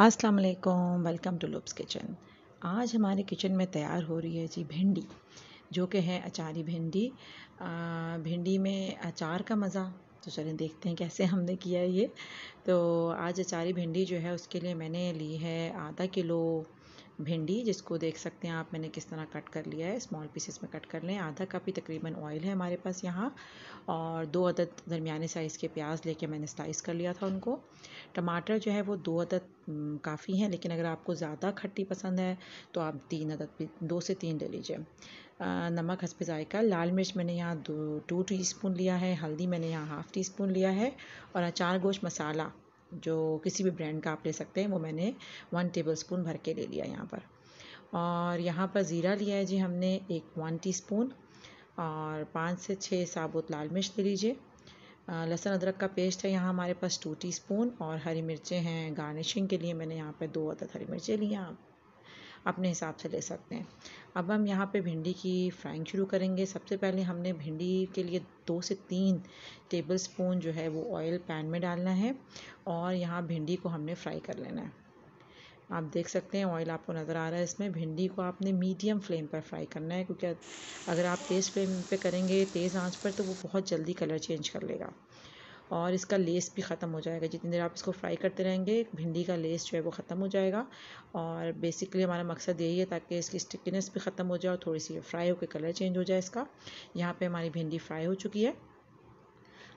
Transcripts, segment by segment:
अस्सलाम वालेकुम welcome to loops kitchen आज हमारे किचन में तैयार हो रही है जी भिंडी जो कि है अचारी भिंडी भिंडी में अचार का मज़ा तो चलें देखते हैं कैसे हमने किया है ये तो आज अचारी भिंडी जो है उसके लिए मैंने ली है आधा किलो भिंडी जिसको देख सकते हैं आप मैंने किस तरह कट कर लिया है स्मॉल पीसेस में कट कर लें आधा कप ही तकरीबन ऑयल है हमारे पास यहाँ और दो अदद दरमियाने साइज़ के प्याज लेके मैंने स्लाइस कर लिया था उनको टमाटर जो है वो दो अदद काफ़ी हैं लेकिन अगर आपको ज़्यादा खट्टी पसंद है तो आप तीन अदद भी दो से तीन ले लीजिए नमक हंसपे जायका लाल मिर्च मैंने यहाँ दो टू टी स्पून लिया है हल्दी मैंने यहाँ हाफ़ टी स्पून लिया है और अचार गोश मसाला जो किसी भी ब्रांड का आप ले सकते हैं वो मैंने वन टेबल स्पून भर के ले लिया यहाँ पर और यहाँ पर ज़ीरा लिया है जी हमने एक वन स्पून और पाँच से छः साबुत लाल मिर्च ले लीजिए लहसुन अदरक का पेस्ट है यहाँ हमारे पास टू टीस्पून और हरी मिर्चें हैं गार्निशिंग के लिए मैंने यहाँ पर दो अदद हरी मिर्चें लिया अपने हिसाब से ले सकते हैं अब हम यहाँ पे भिंडी की फ्राइंग शुरू करेंगे सबसे पहले हमने भिंडी के लिए दो से तीन टेबल स्पून जो है वो ऑयल पैन में डालना है और यहाँ भिंडी को हमने फ्राई कर लेना है आप देख सकते हैं ऑयल आपको नज़र आ रहा है इसमें भिंडी को आपने मीडियम फ्लेम पर फ्राई करना है क्योंकि अगर आप तेज़ फ्लेम पर करेंगे तेज़ आंच पर तो वो बहुत जल्दी कलर चेंज कर लेगा और इसका लेस भी ख़त्म हो जाएगा जितनी देर आप इसको फ्राई करते रहेंगे भिंडी का लेस जो है वो ख़त्म हो जाएगा और बेसिकली हमारा मकसद यही है ताकि इसकी स्टिकनेस भी ख़त्म हो जाए और थोड़ी सी फ्राई होकर कलर चेंज हो जाए इसका यहाँ पे हमारी भिंडी फ्राई हो चुकी है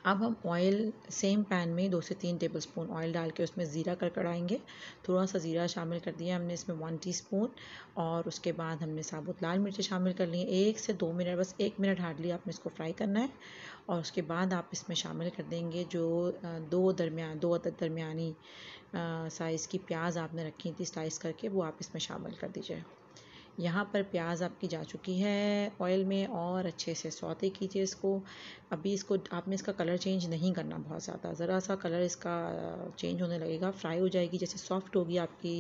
अब हम ऑयल सेम पैन में दो से तीन टेबलस्पून ऑयल डाल के उसमें ज़ीरा कड़कड़ाएंगे थोड़ा सा ज़ीरा शामिल कर दिया हमने इसमें वन टीस्पून और उसके बाद हमने साबुत लाल मिर्ची शामिल कर ली एक से दो मिनट बस एक मिनट हार्डली आपने इसको फ्राई करना है और उसके बाद आप इसमें शामिल कर देंगे जो दो दरमिया दो दरमिया साइज़ की प्याज आपने रखी थी स्लाइस करके वो आप इसमें शामिल कर दीजिए यहाँ पर प्याज आपकी जा चुकी है ऑयल में और अच्छे से सौते कीजिए इसको अभी इसको आपने इसका कलर चेंज नहीं करना बहुत ज़्यादा ज़रा सा कलर इसका चेंज होने लगेगा फ्राई हो जाएगी जैसे सॉफ्ट होगी आपकी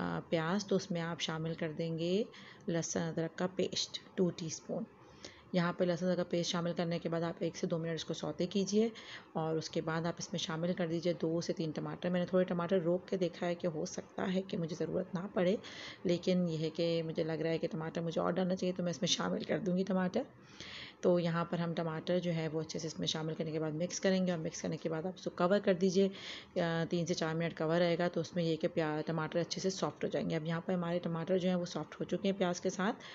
प्याज तो उसमें आप शामिल कर देंगे लहसुन अदरक का पेस्ट टू स्पून यहाँ पे लहसुन का पेस्ट शामिल करने के बाद आप एक से दो मिनट इसको सौते कीजिए और उसके बाद आप इसमें शामिल कर दीजिए दो से तीन टमाटर मैंने थोड़े टमाटर रोक के देखा है कि हो सकता है कि मुझे ज़रूरत ना पड़े लेकिन यह है कि मुझे लग रहा है कि टमाटर मुझे और डालना चाहिए तो मैं इसमें शामिल कर दूँगी टमाटर तो यहाँ पर हम टमाटर जो है वो अच्छे से इसमें शामिल करने के बाद मिक्स करेंगे और मिक्स करने के बाद आप उसको कवर कर दीजिए तीन से चार मिनट कवर रहेगा तो उसमें ये कि प्याज टमाटर अच्छे से सॉफ्ट हो जाएंगे अब यहाँ पर हमारे टमाटर जो है वो सॉफ्ट हो चुके हैं प्याज के साथ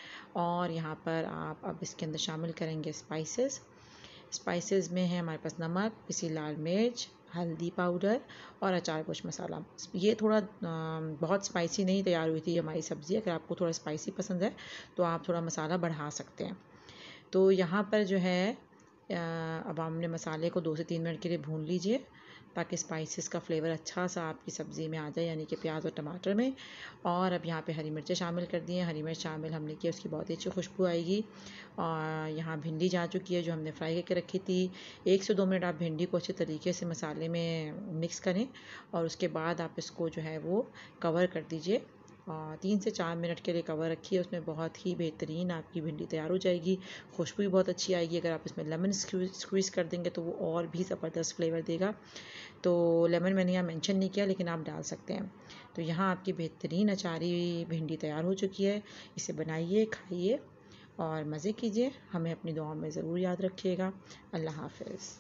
और यहाँ पर आप अब इसके अंदर शामिल करेंगे स्पाइसेस स्पाइसेस में है हमारे पास नमक पिसी लाल मिर्च हल्दी पाउडर और अचार कुछ मसाला ये थोड़ा बहुत स्पाइसी नहीं तैयार हुई थी हमारी सब्ज़ी अगर आपको थोड़ा स्पाइसी पसंद है तो आप थोड़ा मसाला बढ़ा सकते हैं तो यहाँ पर जो है अब हमने मसाले को दो से तीन मिनट के लिए भून लीजिए ताकि स्पाइसेस का फ्लेवर अच्छा सा आपकी सब्ज़ी में आ जाए यानी कि प्याज और टमाटर में और अब यहाँ पे हरी मिर्चें शामिल कर दी हैं हरी मिर्च शामिल हमने की उसकी बहुत ही अच्छी खुशबू आएगी और यहाँ भिंडी जा चुकी है जो हमने फ्राई करके रखी थी एक से दो मिनट आप भिंडी को अच्छे तरीके से मसाले में मिक्स करें और उसके बाद आप इसको जो है वो कवर कर दीजिए हाँ, तीन से चार मिनट के लिए कवर रखिए उसमें बहुत ही बेहतरीन आपकी भिंडी तैयार हो जाएगी खुशबू भी बहुत अच्छी आएगी अगर आप इसमें लेमन स्क्वीज़ कर देंगे तो वो और भी ज़बरदस्त फ्लेवर देगा तो लेमन मैंने यहाँ मेंशन नहीं किया लेकिन आप डाल सकते हैं तो यहाँ आपकी बेहतरीन अचारी भिंडी तैयार हो चुकी है इसे बनाइए खाइए और मज़े कीजिए हमें अपनी दुआओं में ज़रूर याद रखिएगा अल्लाह हाफिज़